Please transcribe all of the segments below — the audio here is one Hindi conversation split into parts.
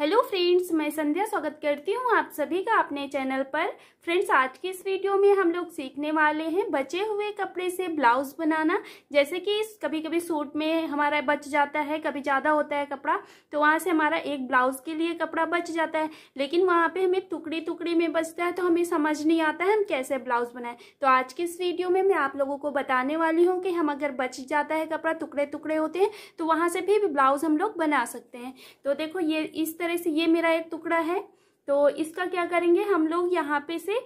हेलो फ्रेंड्स मैं संध्या स्वागत करती हूँ आप सभी का अपने चैनल पर फ्रेंड्स आज के इस वीडियो में हम लोग सीखने वाले हैं बचे हुए कपड़े से ब्लाउज बनाना जैसे कि कभी कभी सूट में हमारा बच जाता है कभी ज़्यादा होता है कपड़ा तो वहाँ से हमारा एक ब्लाउज के लिए कपड़ा बच जाता है लेकिन वहाँ पर हमें टुकड़ी टुकड़ी में बचता है तो हमें समझ नहीं आता है हम कैसे ब्लाउज बनाएं तो आज के इस वीडियो में मैं आप लोगों को बताने वाली हूँ कि हम अगर बच जाता है कपड़ा टुकड़े टुकड़े होते हैं तो वहाँ से भी ब्लाउज हम लोग बना सकते हैं तो देखो ये इस तरह तरह से ये मेरा एक टुकड़ा है तो इसका क्या करेंगे हम लोग यहाँ पे से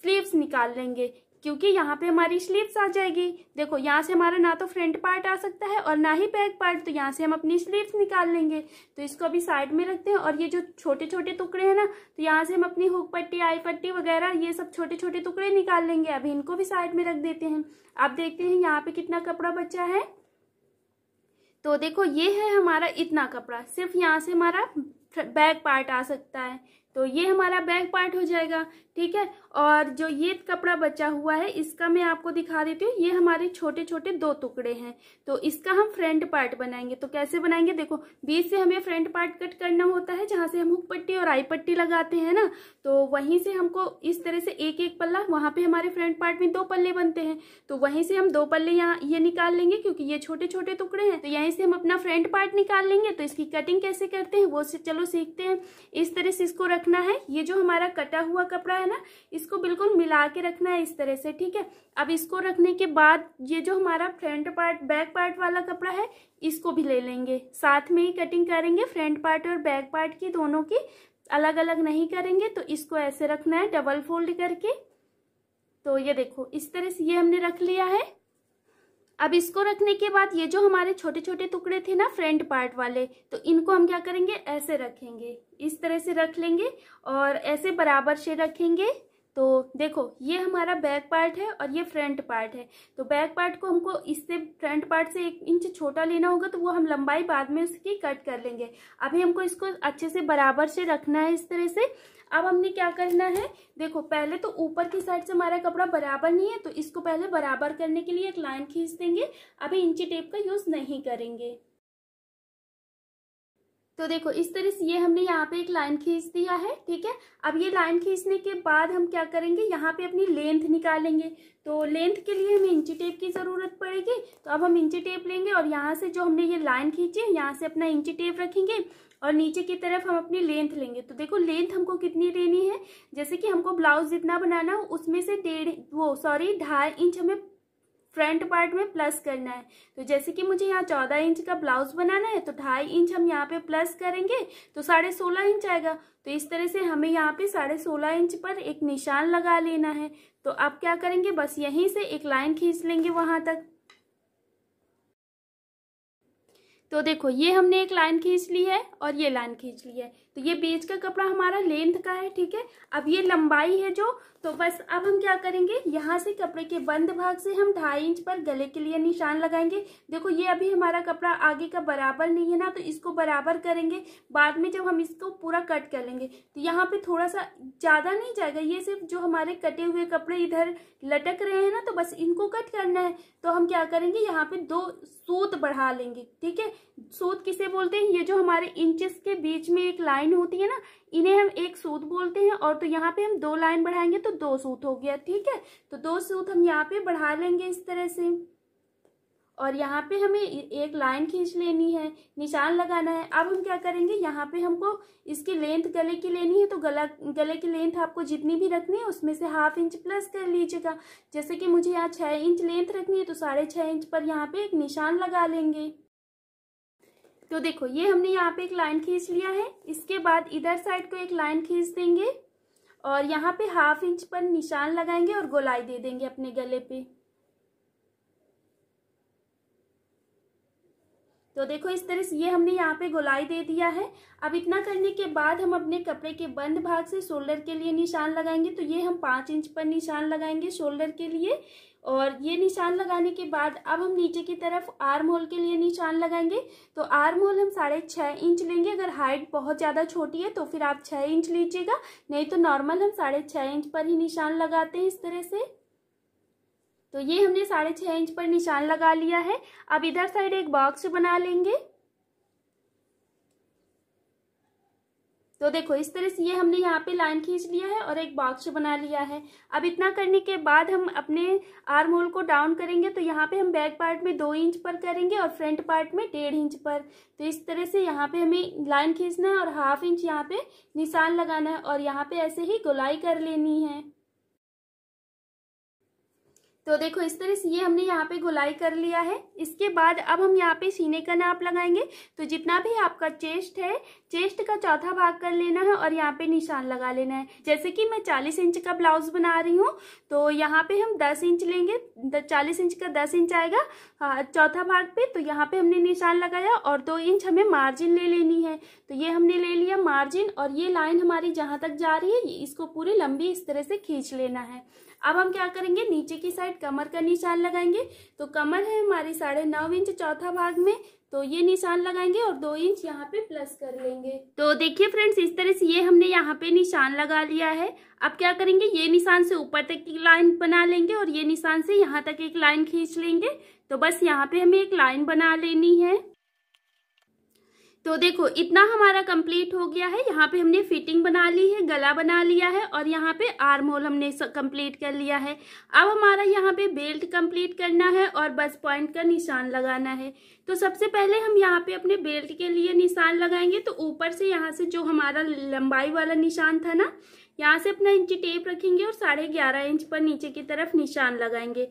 स्लीव्स निकाल लेंगे क्योंकि यहाँ पे हमारी स्लीव्स आ जाएगी देखो यहाँ से हमारा ना तो फ्रंट पार्ट आ सकता है और ना ही बैक पार्ट तो यहाँ से हम अपनी स्लीव्स निकाल लेंगे तो इसको अभी साइड में रखते हैं और ये जो छोटे छोटे टुकड़े हैं ना तो यहाँ से हम अपनी हुक पट्टी आई पट्टी वगैरह ये सब छोटे छोटे टुकड़े निकाल लेंगे अभी इनको भी साइड में रख देते हैं आप देखते हैं यहाँ पे कितना कपड़ा बचा है तो देखो ये है हमारा इतना कपड़ा सिर्फ यहाँ से हमारा बैक पार्ट आ सकता है तो ये हमारा बैक पार्ट हो जाएगा ठीक है और जो ये कपड़ा बचा हुआ है इसका मैं आपको दिखा देती हूँ ये हमारे छोटे छोटे दो टुकड़े हैं तो इसका हम फ्रंट पार्ट बनाएंगे तो कैसे बनाएंगे देखो बीच से हमें फ्रंट पार्ट कट करना होता है जहाँ से हम हुक पट्टी और आई पट्टी लगाते हैं ना तो वहीं से हमको इस तरह से एक एक पल्ला वहाँ पे हमारे फ्रंट पार्ट में दो पल्ले बनते हैं तो वहीं से हम दो पल्ले यहाँ ये निकाल लेंगे क्योंकि ये छोटे छोटे टुकड़े हैं तो यहीं से हम अपना फ्रंट पार्ट निकाल लेंगे तो इसकी कटिंग कैसे करते हैं वो से चलो सीखते हैं इस तरह से इसको रख रखना है ये जो हमारा कटा हुआ कपड़ा है ना इसको बिल्कुल मिला के रखना है इस तरह से ठीक है अब इसको रखने के बाद ये जो हमारा फ्रंट पार्ट बैक पार्ट वाला कपड़ा है इसको भी ले लेंगे साथ में ही कटिंग करेंगे फ्रंट पार्ट और बैक पार्ट की दोनों की अलग अलग नहीं करेंगे तो इसको ऐसे रखना है डबल फोल्ड करके तो ये देखो इस तरह से ये हमने रख लिया है अब इसको रखने के बाद ये जो हमारे छोटे छोटे टुकड़े थे ना फ्रंट पार्ट वाले तो इनको हम क्या करेंगे ऐसे रखेंगे इस तरह से रख लेंगे और ऐसे बराबर से रखेंगे तो देखो ये हमारा बैक पार्ट है और ये फ्रंट पार्ट है तो बैक पार्ट को हमको इससे फ्रंट पार्ट से एक इंच छोटा लेना होगा तो वो हम लंबाई बाद में उसकी कट कर लेंगे अभी हमको इसको अच्छे से बराबर से रखना है इस तरह से अब हमने क्या करना है देखो पहले तो ऊपर की साइड से हमारा कपड़ा बराबर नहीं है तो इसको पहले बराबर करने के लिए एक लाइन खींच देंगे अभी इंची टेप का यूज़ नहीं करेंगे तो देखो इस तरह से ये हमने यहाँ पे एक लाइन खींच दिया है ठीक है अब ये लाइन खींचने के बाद हम क्या करेंगे यहाँ पे अपनी लेंथ निकालेंगे तो लेंथ के लिए हम इंची टेप की ज़रूरत पड़ेगी तो अब हम इंची टेप लेंगे और यहाँ से जो हमने ये लाइन खींची है यहाँ से अपना इंची टेप रखेंगे और नीचे की तरफ हम अपनी लेंथ लेंगे तो देखो लेंथ हमको कितनी लेनी है जैसे कि हमको ब्लाउज जितना बनाना हो उसमें से डेढ़ वो सॉरी ढाई इंच हमें फ्रंट पार्ट में प्लस करना है तो जैसे कि मुझे यहाँ चौदह इंच का ब्लाउज बनाना है तो ढाई इंच हम यहाँ पे प्लस करेंगे तो साढ़े सोलह इंच आएगा तो इस तरह से हमें यहाँ पे साढ़े सोलह इंच पर एक निशान लगा लेना है तो आप क्या करेंगे बस यहीं से एक लाइन खींच लेंगे वहाँ तक तो देखो ये हमने एक लाइन खींच ली है और ये लाइन खींच ली है तो ये बीच का कपड़ा हमारा लेंथ का है ठीक है अब ये लंबाई है जो तो बस अब हम क्या करेंगे यहाँ से कपड़े के बंद भाग से हम ढाई इंच पर गले के लिए निशान लगाएंगे देखो ये अभी हमारा कपड़ा आगे का बराबर नहीं है ना तो इसको बराबर करेंगे बाद में जब हम इसको पूरा कट कर लेंगे तो यहाँ पर थोड़ा सा ज़्यादा नहीं जाएगा ये सिर्फ जो हमारे कटे हुए कपड़े इधर लटक रहे हैं ना तो बस इनको कट करना है तो हम क्या करेंगे यहाँ पर दो सूत बढ़ा लेंगे ठीक है सूत किसे बोलते हैं ये जो हमारे इंचेस के बीच में एक लाइन होती है ना इन्हें हम एक सूत बोलते हैं और तो यहाँ पे हम दो लाइन बढ़ाएंगे तो दो सूत हो गया ठीक है तो दो सूत हम यहाँ पे बढ़ा लेंगे इस तरह से और यहाँ पे हमें एक लाइन खींच लेनी है निशान लगाना है अब हम क्या करेंगे यहाँ पे हमको इसकी लेंथ गले की लेनी है तो गला गले की लेंथ आपको जितनी भी रखनी है उसमें से हाफ इंच प्लस कर लीजिएगा जैसे कि मुझे यहाँ छः इंच लेंथ रखनी है तो साढ़े छः इंच पर यहाँ पे एक निशान लगा लेंगे तो देखो ये हमने यहाँ पे एक लाइन खींच लिया है इसके बाद इधर साइड को एक लाइन खींच देंगे और यहाँ पे हाफ इंच पर निशान लगाएंगे और गोलाई दे देंगे अपने गले पे तो देखो इस तरह से ये हमने यहाँ पे गोलाई दे दिया है अब इतना करने के बाद हम अपने कपड़े के बंद भाग से शोल्डर के लिए निशान लगाएंगे तो ये हम पाँच इंच पर निशान लगाएंगे शोल्डर के लिए और ये निशान लगाने के बाद अब हम नीचे की तरफ आर्म होल के लिए निशान लगाएंगे तो आर्म होल हम साढ़े छः इंच लेंगे अगर हाइट बहुत ज़्यादा छोटी है तो फिर आप छः इंच लीजिएगा नहीं तो नॉर्मल हम साढ़े छः इंच पर ही निशान लगाते हैं इस तरह से तो ये हमने साढ़े छः इंच पर निशान लगा लिया है अब इधर साइड एक बॉक्स बना लेंगे तो देखो इस तरह से ये हमने यहाँ पे लाइन खींच लिया है और एक बॉक्स बना लिया है अब इतना करने के बाद हम अपने आर्म होल को डाउन करेंगे तो यहाँ पे हम बैक पार्ट में दो इंच पर करेंगे और फ्रंट पार्ट में डेढ़ इंच पर तो इस तरह से यहाँ पे हमें लाइन खींचना है और हाफ इंच यहाँ पे निशान लगाना है और यहाँ पे ऐसे ही गोलाई कर लेनी है तो देखो इस तरह से ये हमने यहाँ पे गुलाई कर लिया है इसके बाद अब हम यहाँ पे सीने का नाप लगाएंगे तो जितना भी आपका चेस्ट है चेस्ट का चौथा भाग कर लेना है और यहाँ पे निशान लगा लेना है जैसे कि मैं चालीस इंच का ब्लाउज बना रही हूँ तो यहाँ पे हम दस इंच लेंगे चालीस इंच का दस इंच आएगा हाँ, चौथा भाग पे तो यहाँ पे हमने निशान लगाया और दो इंच हमें मार्जिन ले लेनी है तो ये हमने ले लिया मार्जिन और ये लाइन हमारी जहाँ तक जा रही है इसको पूरी लंबी इस तरह से खींच लेना है अब हम क्या करेंगे नीचे की साइड साइड कमर का निशान लगाएंगे तो कमर है हमारी साढ़े नौ इंच चौथा भाग में तो ये निशान लगाएंगे और दो इंच यहाँ पे प्लस कर लेंगे तो देखिए फ्रेंड्स इस तरह से ये हमने यहाँ पे निशान लगा लिया है अब क्या करेंगे ये निशान से ऊपर तक की लाइन बना लेंगे और ये निशान से यहाँ तक एक लाइन खींच लेंगे तो बस यहाँ पे हमें एक लाइन बना लेनी है तो देखो इतना हमारा कंप्लीट हो गया है यहाँ पे हमने फिटिंग बना ली है गला बना लिया है और यहाँ पे आर्म होल हमने कंप्लीट कर लिया है अब हमारा यहाँ पे बेल्ट कंप्लीट करना है और बस पॉइंट का निशान लगाना है तो सबसे पहले हम यहाँ पे अपने बेल्ट के लिए निशान लगाएंगे तो ऊपर से यहाँ से जो हमारा लंबाई वाला निशान था ना यहाँ से अपना इंची टेप रखेंगे और साढ़े ग्यारह इंच पर नीचे की तरफ निशान लगाएंगे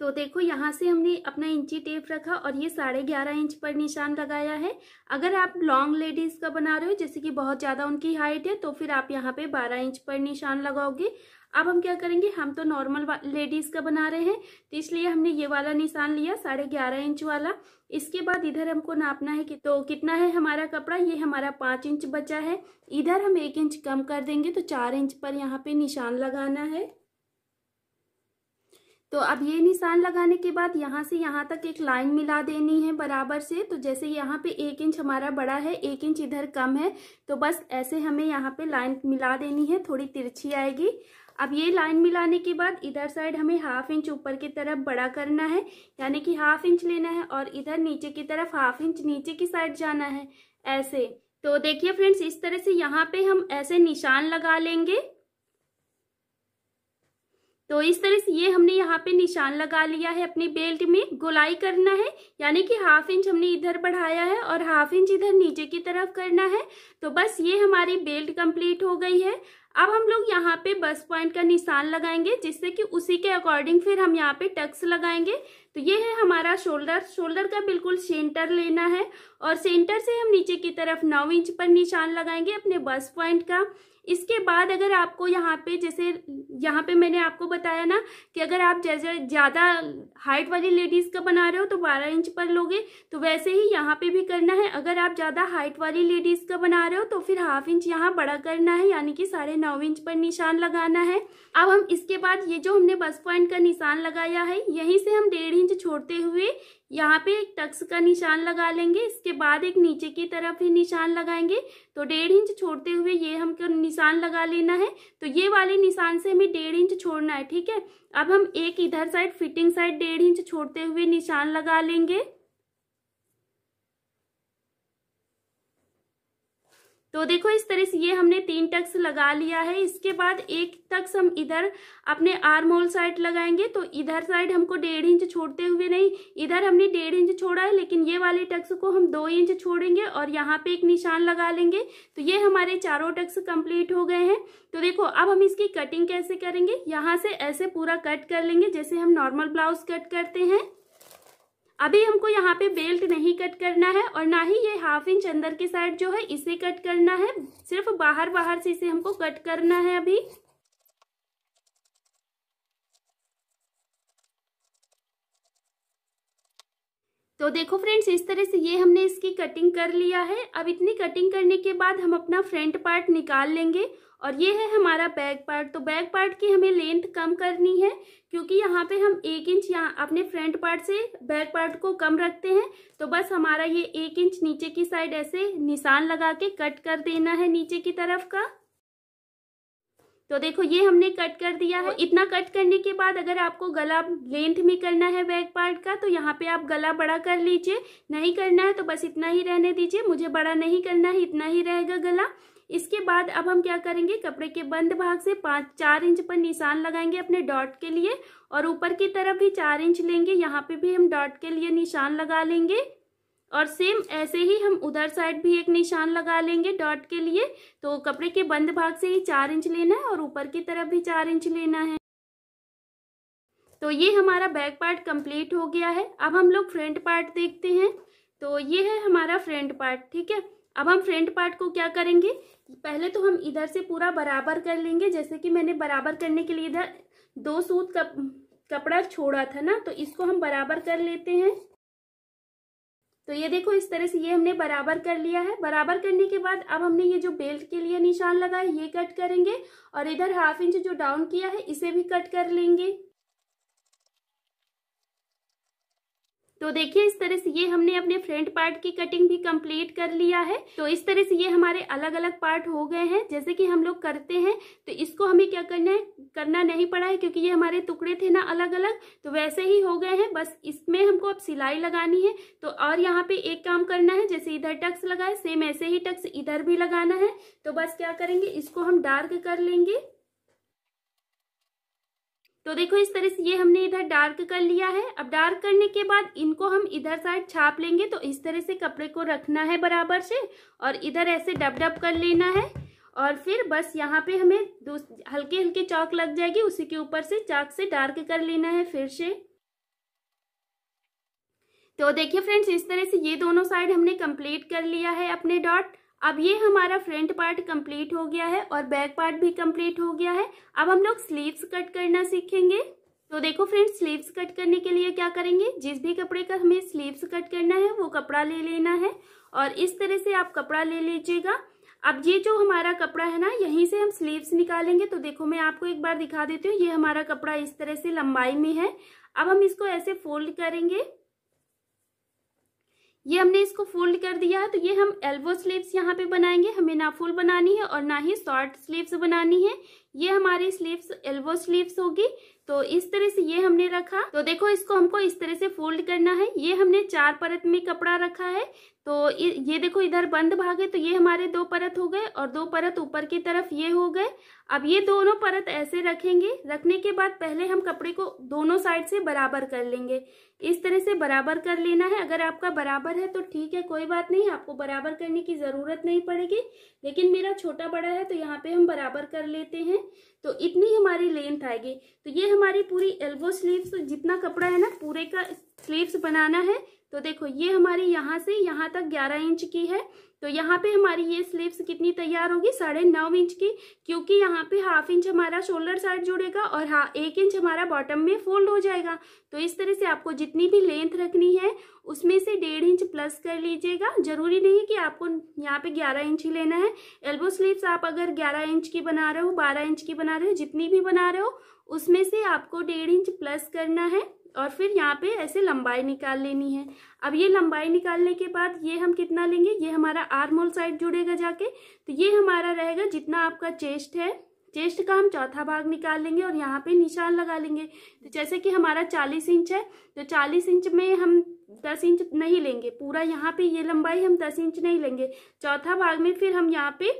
तो देखो यहाँ से हमने अपना इंची टेप रखा और ये साढ़े ग्यारह इंच पर निशान लगाया है अगर आप लॉन्ग लेडीज़ का बना रहे हो जैसे कि बहुत ज़्यादा उनकी हाइट है तो फिर आप यहाँ पे बारह इंच पर निशान लगाओगे अब हम क्या करेंगे हम तो नॉर्मल लेडीज़ का बना रहे हैं तो इसलिए हमने ये वाला निशान लिया साढ़े ग्यारह इंच वाला इसके बाद इधर हमको नापना है कि तो कितना है हमारा कपड़ा ये हमारा पाँच इंच बचा है इधर हम एक इंच कम कर देंगे तो चार इंच पर यहाँ पे निशान लगाना है तो अब ये निशान लगाने के बाद यहाँ से यहाँ तक एक लाइन मिला देनी है बराबर से तो जैसे यहाँ पे एक इंच हमारा बड़ा है एक इंच इधर कम है तो बस ऐसे हमें यहाँ पे लाइन मिला देनी है थोड़ी तिरछी आएगी अब ये लाइन मिलाने के बाद इधर साइड हमें हाफ इंच ऊपर की तरफ बड़ा करना है यानी कि हाफ इंच लेना है और इधर नीचे की तरफ हाफ इंच नीचे की साइड जाना है ऐसे तो देखिए फ्रेंड्स इस तरह से यहाँ पे हम ऐसे निशान लगा लेंगे तो इस तरह से ये हमने यहाँ पे निशान लगा लिया है अपनी बेल्ट में गोलाई करना है यानी कि हाफ इंच हमने इधर बढ़ाया है और हाफ इंच इधर नीचे की तरफ करना है तो बस ये हमारी बेल्ट कंप्लीट हो गई है अब हम लोग यहाँ पे बस पॉइंट का निशान लगाएंगे जिससे कि उसी के अकॉर्डिंग फिर हम यहाँ पे टक्स लगाएंगे तो ये है हमारा शोल्डर शोल्डर का बिल्कुल सेंटर लेना है और सेंटर से हम नीचे की तरफ नौ इंच पर निशान लगाएंगे अपने बस पॉइंट का इसके बाद अगर आपको यहाँ पे जैसे यहाँ पे मैंने आपको बताया ना कि अगर आप जैसे ज़्यादा हाइट वाली लेडीज़ का बना रहे हो तो 12 इंच पर लोगे तो वैसे ही यहाँ पे भी करना है अगर आप ज़्यादा हाइट वाली लेडीज़ का बना रहे हो तो फिर हाफ इंच यहाँ बड़ा करना है यानी कि साढ़े नौ इंच पर निशान लगाना है अब हम इसके बाद ये जो हमने बस पॉइंट का निशान लगाया है यहीं से हम डेढ़ इंच छोड़ते हुए यहाँ पे एक टक्स का निशान लगा लेंगे इसके बाद एक नीचे की तरफ ही निशान लगाएंगे तो डेढ़ इंच छोड़ते हुए ये हमको निशान लगा लेना है तो ये वाले निशान से हमें डेढ़ इंच छोड़ना है ठीक है अब हम एक इधर साइड फिटिंग साइड डेढ़ इंच छोड़ते हुए निशान लगा लेंगे तो देखो इस तरह से ये हमने तीन टक्स लगा लिया है इसके बाद एक टक्स हम इधर अपने आर्म होल साइड लगाएंगे तो इधर साइड हमको डेढ़ इंच छोड़ते हुए नहीं इधर हमने डेढ़ इंच छोड़ा है लेकिन ये वाले टक्स को हम दो इंच छोड़ेंगे और यहाँ पे एक निशान लगा लेंगे तो ये हमारे चारों टक्स कंप्लीट हो गए हैं तो देखो अब हम इसकी कटिंग कैसे करेंगे यहाँ से ऐसे पूरा कट कर लेंगे जैसे हम नॉर्मल ब्लाउज कट करते हैं अभी हमको यहाँ पे बेल्ट नहीं कट करना है और ना ही ये हाफ इंच अंदर की साइड जो है इसे कट करना है सिर्फ बाहर बाहर से इसे हमको कट करना है अभी तो देखो फ्रेंड्स इस तरह से ये हमने इसकी कटिंग कर लिया है अब इतनी कटिंग करने के बाद हम अपना फ्रंट पार्ट निकाल लेंगे और ये है हमारा बैक पार्ट तो बैक पार्ट की हमें लेंथ कम करनी है क्योंकि यहाँ पे हम एक इंच यहाँ अपने फ्रंट पार्ट से बैक पार्ट को कम रखते हैं तो बस हमारा ये एक इंच नीचे की साइड ऐसे निशान लगा के कट कर देना है नीचे की तरफ का तो देखो ये हमने कट कर दिया है इतना कट करने के बाद अगर आपको गला लेंथ में करना है बैक पार्ट का तो यहाँ पे आप गला बड़ा कर लीजिए नहीं करना है तो बस इतना ही रहने दीजिए मुझे बड़ा नहीं करना है इतना ही रहेगा गला इसके बाद अब हम क्या करेंगे कपड़े के बंद भाग से पाँच चार इंच पर निशान लगाएंगे अपने डॉट के लिए और ऊपर की तरफ भी चार इंच लेंगे यहाँ पे भी हम डॉट के लिए निशान लगा लेंगे और सेम ऐसे ही हम उधर साइड भी एक निशान लगा लेंगे डॉट के लिए तो कपड़े के बंद भाग से ही चार इंच लेना है और ऊपर की तरफ भी चार इंच लेना है तो ये हमारा बैक पार्ट कंप्लीट हो गया है अब हम लोग फ्रंट पार्ट देखते हैं तो ये है हमारा फ्रंट पार्ट ठीक है अब हम फ्रंट पार्ट को क्या करेंगे पहले तो हम इधर से पूरा बराबर कर लेंगे जैसे कि मैंने बराबर करने के लिए इधर दो सूत कप, कपड़ा छोड़ा था ना तो इसको हम बराबर कर लेते हैं तो ये देखो इस तरह से ये हमने बराबर कर लिया है बराबर करने के बाद अब हमने ये जो बेल्ट के लिए निशान लगा है ये कट करेंगे और इधर हाफ इंच जो डाउन किया है इसे भी कट कर लेंगे तो देखिए इस तरह से ये हमने अपने फ्रंट पार्ट की कटिंग भी कंप्लीट कर लिया है तो इस तरह से ये हमारे अलग अलग पार्ट हो गए हैं जैसे कि हम लोग करते हैं तो इसको हमें क्या करना है करना नहीं पड़ा है क्योंकि ये हमारे टुकड़े थे ना अलग अलग तो वैसे ही हो गए हैं बस इसमें हमको अब सिलाई लगानी है तो और यहाँ पे एक काम करना है जैसे इधर टक्स लगाए सेम ऐसे ही टक्स इधर भी लगाना है तो बस क्या करेंगे इसको हम डार्क कर लेंगे तो देखो इस तरह से ये हमने इधर डार्क कर लिया है अब डार्क करने के बाद इनको हम इधर साइड छाप लेंगे तो इस तरह से कपड़े को रखना है बराबर से और इधर ऐसे डब डब कर लेना है और फिर बस यहाँ पे हमें हल्के हल्के चौक लग जाएगी उसी के ऊपर से चाक से डार्क कर लेना है फिर से तो देखिए फ्रेंड्स इस तरह से ये दोनों साइड हमने कंप्लीट कर लिया है अपने डॉट अब ये हमारा फ्रंट पार्ट कंप्लीट हो गया है और बैक पार्ट भी कंप्लीट हो गया है अब हम लोग स्लीव्स कट करना सीखेंगे तो देखो फ्रेंड्स स्लीव्स कट करने के लिए क्या करेंगे जिस भी कपड़े का हमें स्लीव्स कट करना है वो कपड़ा ले लेना है और इस तरह से आप कपड़ा ले लीजिएगा अब ये जो हमारा कपड़ा है ना यहीं से हम स्लीव्स निकालेंगे तो देखो मैं आपको एक बार दिखा देती हूँ ये हमारा कपड़ा इस तरह से लंबाई में है अब हम इसको ऐसे फोल्ड करेंगे ये हमने इसको फोल्ड कर दिया है तो ये हम एल्बो स्लीव्स यहाँ पे बनाएंगे हमें ना फुल बनानी है और ना ही शॉर्ट स्लीव्स बनानी है ये हमारी स्लीव्स एल्बो स्लीव्स होगी तो इस तरह से ये हमने रखा तो देखो इसको हमको इस तरह से फोल्ड करना है ये हमने चार परत में कपड़ा रखा है तो ये देखो इधर बंद भागे तो ये हमारे दो परत हो गए और दो परत ऊपर की तरफ ये हो गए अब ये दोनों परत ऐसे रखेंगे रखने के बाद पहले हम कपड़े को दोनों साइड से बराबर कर लेंगे इस तरह से बराबर कर लेना है अगर आपका बराबर है तो ठीक है कोई बात नहीं आपको बराबर करने की ज़रूरत नहीं पड़ेगी लेकिन मेरा छोटा बड़ा है तो यहाँ पे हम बराबर कर लेते हैं तो इतनी हमारी लेंथ आएगी तो ये हमारी पूरी एल्बो स्लीव जितना कपड़ा है ना पूरे का स्लीव्स बनाना है तो देखो ये हमारी यहाँ से यहाँ तक ग्यारह इंच की है तो यहाँ पे हमारी ये स्लीव्स कितनी तैयार होगी साढ़े नौ इंच की क्योंकि यहाँ पे हाफ इंच हमारा शोल्डर साइड जुड़ेगा और हाँ एक इंच हमारा बॉटम में फोल्ड हो जाएगा तो इस तरह से आपको जितनी भी लेंथ रखनी है उसमें से डेढ़ इंच प्लस कर लीजिएगा जरूरी नहीं कि आपको यहाँ पे ग्यारह इंच ही लेना है एल्बो स्लीव्स आप अगर ग्यारह इंच की बना रहे हो बारह इंच की बना रहे हो जितनी भी बना रहे हो उसमें से आपको डेढ़ इंच प्लस करना है और फिर यहाँ पे ऐसे लंबाई निकाल लेनी है अब ये लंबाई निकालने के बाद ये हम कितना लेंगे ये हमारा आर्म होल साइड जुड़ेगा जाके तो ये हमारा रहेगा जितना आपका चेस्ट है चेस्ट का हम चौथा भाग निकाल लेंगे और यहाँ पे निशान लगा लेंगे तो जैसे कि हमारा चालीस इंच है तो चालीस इंच में हम दस इंच नहीं लेंगे पूरा यहाँ पे ये लंबाई हम दस इंच नहीं लेंगे चौथा भाग में फिर हम यहाँ पे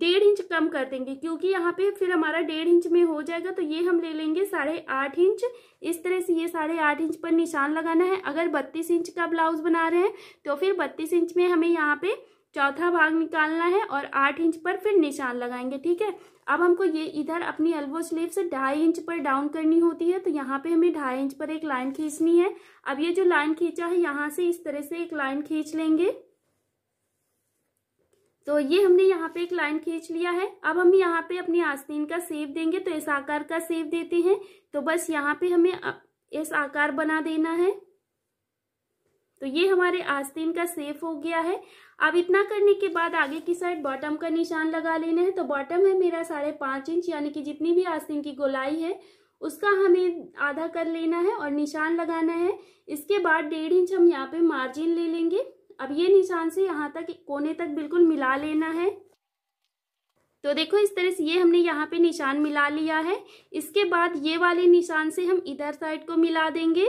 डेढ़ इंच कम कर देंगे क्योंकि यहाँ पे फिर हमारा डेढ़ इंच में हो जाएगा तो ये हम ले लेंगे साढ़े आठ इंच इस तरह से ये साढ़े आठ इंच पर निशान लगाना है अगर बत्तीस इंच का ब्लाउज बना रहे हैं तो फिर बत्तीस इंच में हमें यहाँ पे चौथा भाग निकालना है और आठ इंच पर फिर निशान लगाएंगे ठीक है अब हमको ये इधर अपनी एल्बो स्लीव से ढाई इंच पर डाउन करनी होती है तो यहाँ पे हमें ढाई इंच पर एक लाइन खींचनी है अब ये जो लाइन खींचा है यहाँ से इस तरह से एक लाइन खींच लेंगे तो ये हमने यहाँ पे एक लाइन खींच लिया है अब हम यहाँ पे अपनी आस्तीन का सेव देंगे तो इस आकार का सेव देते हैं तो बस यहाँ पे हमें इस आकार बना देना है तो ये हमारे आस्तीन का सेफ हो गया है अब इतना करने के बाद आगे की साइड बॉटम का निशान लगा लेना है तो बॉटम है मेरा साढ़े पाँच इंच यानी कि जितनी भी आस्तीन की गोलाई है उसका हमें आधा कर लेना है और निशान लगाना है इसके बाद डेढ़ इंच हम यहाँ पे मार्जिन ले लेंगे अब ये निशान से यहाँ तक कोने तक बिल्कुल मिला लेना है तो देखो इस तरह से ये हमने यहाँ पे निशान मिला लिया है इसके बाद ये वाले निशान से हम इधर साइड को मिला देंगे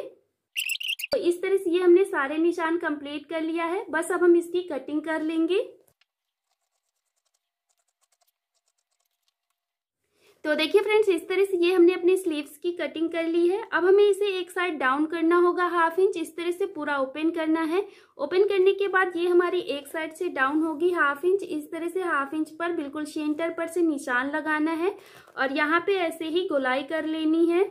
तो इस तरह से ये हमने सारे निशान कंप्लीट कर लिया है बस अब हम इसकी कटिंग कर लेंगे तो देखिए फ्रेंड्स इस तरह से ये हमने अपनी स्लीव्स की कटिंग कर ली है अब हमें इसे एक साइड डाउन करना होगा हाफ इंच इस तरह से पूरा ओपन करना है ओपन करने के बाद ये हमारी एक साइड से डाउन होगी हाफ इंच इस तरह से हाफ इंच पर बिल्कुल सेंटर पर से निशान लगाना है और यहाँ पे ऐसे ही गोलाई कर लेनी है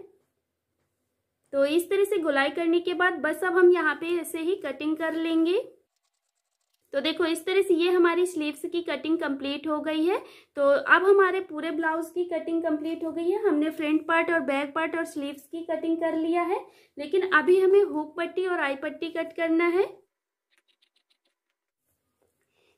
तो इस तरह से गोलाई करने के बाद बस अब हम यहाँ पे ऐसे ही कटिंग कर लेंगे तो देखो इस तरह से ये हमारी स्लीव्स की कटिंग कंप्लीट हो गई है तो अब हमारे पूरे ब्लाउज की कटिंग कंप्लीट हो गई है हमने फ्रंट पार्ट और बैक पार्ट और स्लीव्स की कटिंग कर लिया है लेकिन अभी हमें हुक पट्टी और आई पट्टी कट करना है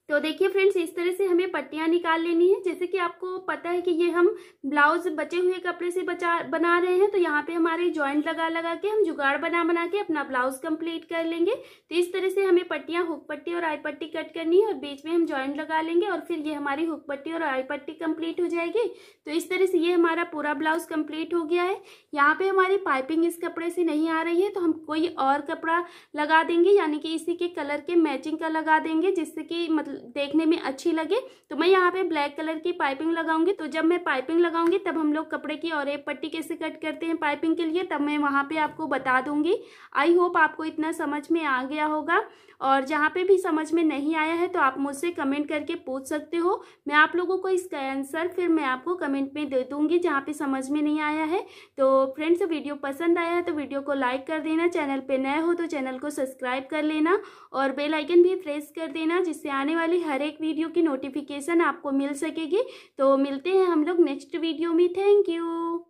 तो देखिए फ्रेंड्स इस तरह से हमें पट्टियाँ निकाल लेनी है जैसे कि आपको पता है कि ये हम ब्लाउज बचे हुए कपड़े से बचा बना रहे हैं तो यहाँ पे हमारे जॉइंट लगा लगा के हम जुगाड़ बना बना के अपना ब्लाउज कंप्लीट कर लेंगे तो इस तरह से हमें पट्टियाँ हुक पट्टी और आई पट्टी कट करनी है और बीच में हम ज्वाइंट लगा लेंगे और फिर ये हमारी हुक पट्टी और आई पट्टी कम्प्लीट हो जाएगी तो इस तरह से ये हमारा पूरा ब्लाउज कम्प्लीट हो गया है यहाँ पे हमारी पाइपिंग इस कपड़े से नहीं आ रही है तो हम कोई और कपड़ा लगा देंगे यानी कि इसी के कलर के मैचिंग का लगा देंगे जिससे कि मतलब देखने में अच्छी लगे तो मैं यहाँ पे ब्लैक कलर की पाइपिंग लगाऊंगी तो जब मैं पाइपिंग लगाऊंगी तब हम लोग कपड़े की और एक पट्टी कैसे कट करते हैं पाइपिंग के लिए तब मैं वहाँ पे आपको बता दूंगी आई होप आपको इतना समझ में आ गया होगा और जहाँ पे भी समझ में नहीं आया है तो आप मुझसे कमेंट करके पूछ सकते हो मैं आप लोगों को इसका आंसर फिर मैं आपको कमेंट में दे दूँगी जहाँ पे समझ में नहीं आया है तो फ्रेंड्स वीडियो पसंद आया है तो वीडियो को लाइक कर देना चैनल पर नए हो तो चैनल को सब्सक्राइब कर लेना और बेलाइकन भी प्रेस कर देना जिससे आने वाले वाली हर एक वीडियो की नोटिफिकेशन आपको मिल सकेगी तो मिलते हैं हम लोग नेक्स्ट वीडियो में थैंक यू